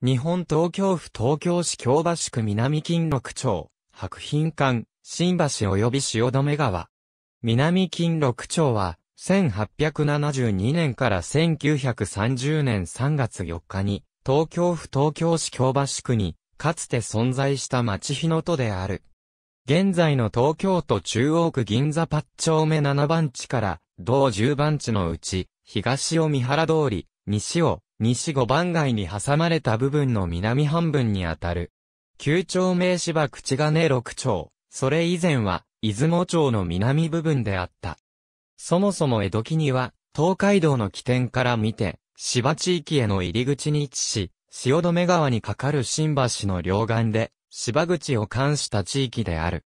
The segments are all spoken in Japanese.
日本東京府東京市京橋区南金六町、白品館、新橋及び汐留川。南金六町は、1872年から1930年3月4日に、東京府東京市京橋区に、かつて存在した町日の都である。現在の東京都中央区銀座八丁目7番地から、同10番地のうち、東を三原通り、西を西五番街に挟まれた部分の南半分にあたる。旧町名芝口金六町、それ以前は、出雲町の南部分であった。そもそも江戸期には、東海道の起点から見て、芝地域への入り口に位置し、汐留川に架かる新橋の両岸で、芝口を冠した地域である。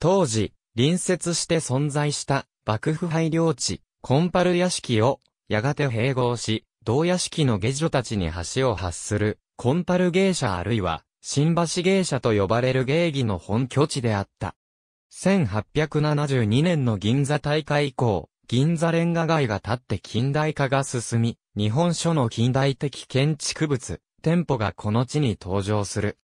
当時、隣接して存在した、幕府廃領地、コンパル屋敷を、やがて併合し、同屋敷の下女たちに橋を発する、コンパル芸者あるいは、新橋芸者と呼ばれる芸妓の本拠地であった。1872年の銀座大会以降、銀座レンガ街が建って近代化が進み、日本書の近代的建築物、店舗がこの地に登場する。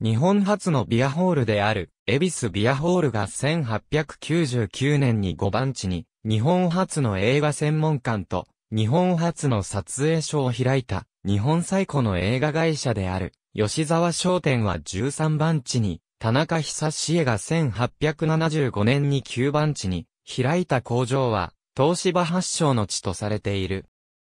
日本初のビアホールである、エビスビアホールが1899年に5番地に、日本初の映画専門館と日本初の撮影所を開いた、日本最古の映画会社である、吉沢商店は13番地に、田中久志えが1875年に9番地に、開いた工場は、東芝発祥の地とされている。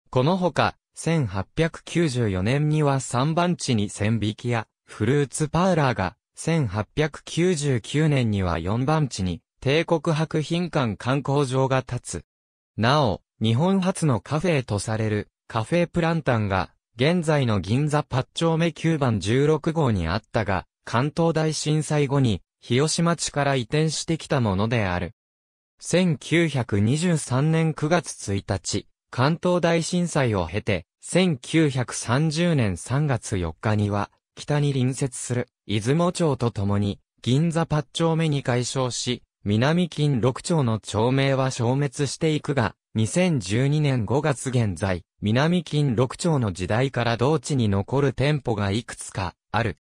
このほか、1894年には3番地に千きや、フルーツパーラーが、1899年には4番地に、帝国博品館観光場が建つ。なお、日本初のカフェとされるカフェプランタンが現在の銀座八丁目9番16号にあったが、関東大震災後に広島地から移転してきたものである。1923年9月1日、関東大震災を経て、1930年3月4日には、北に隣接する出雲町とともに、銀座八丁目に解消し、南近六町の町名は消滅していくが、2012年5月現在、南近六町の時代から同地に残る店舗がいくつかある。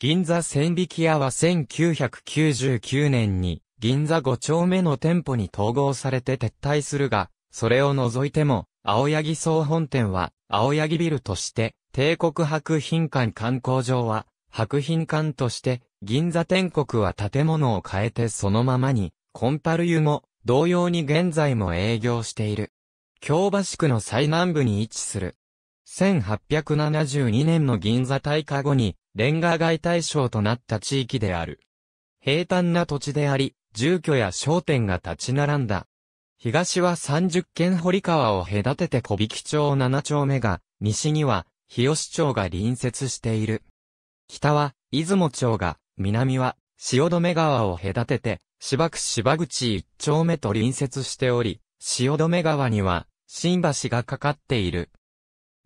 銀座千引屋は1999年に銀座五丁目の店舗に統合されて撤退するが、それを除いても、青柳総本店は青柳ビルとして、帝国博品館観光場は白品館として、銀座天国は建物を変えてそのままに、コンパル湯も、同様に現在も営業している。京橋区の最南部に位置する。1872年の銀座大火後に、レンガ外対象となった地域である。平坦な土地であり、住居や商店が立ち並んだ。東は30軒堀川を隔てて小引町7丁目が、西には、日吉町が隣接している。北は出雲町が、南は汐留川を隔てて、芝区芝口一丁目と隣接しており、汐留川には、新橋がかかっている。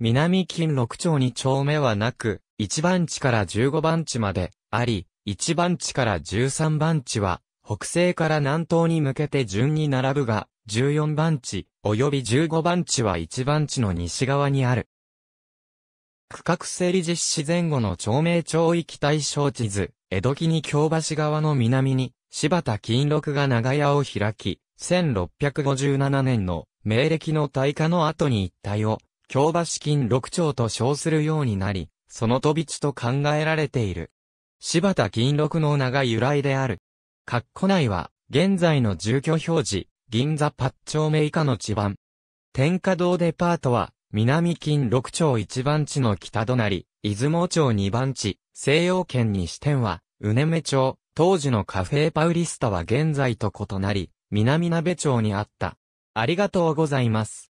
南近六丁二丁目はなく、一番地から十五番地まで、あり、一番地から十三番地は、北西から南東に向けて順に並ぶが、十四番地、及び十五番地は一番地の西側にある。区画整理実施前後の町名町域対象地図、江戸木に京橋側の南に、柴田金六が長屋を開き、1657年の明暦の大火の後に一帯を、京橋金六町と称するようになり、その飛び地と考えられている。柴田金六の名が由来である。括弧内は、現在の住居表示、銀座八丁目以下の地盤。天下堂デパートは、南近六町一番地の北隣、出雲町二番地、西洋圏に支店は、うねめ町、当時のカフェパウリスタは現在と異なり、南鍋町にあった。ありがとうございます。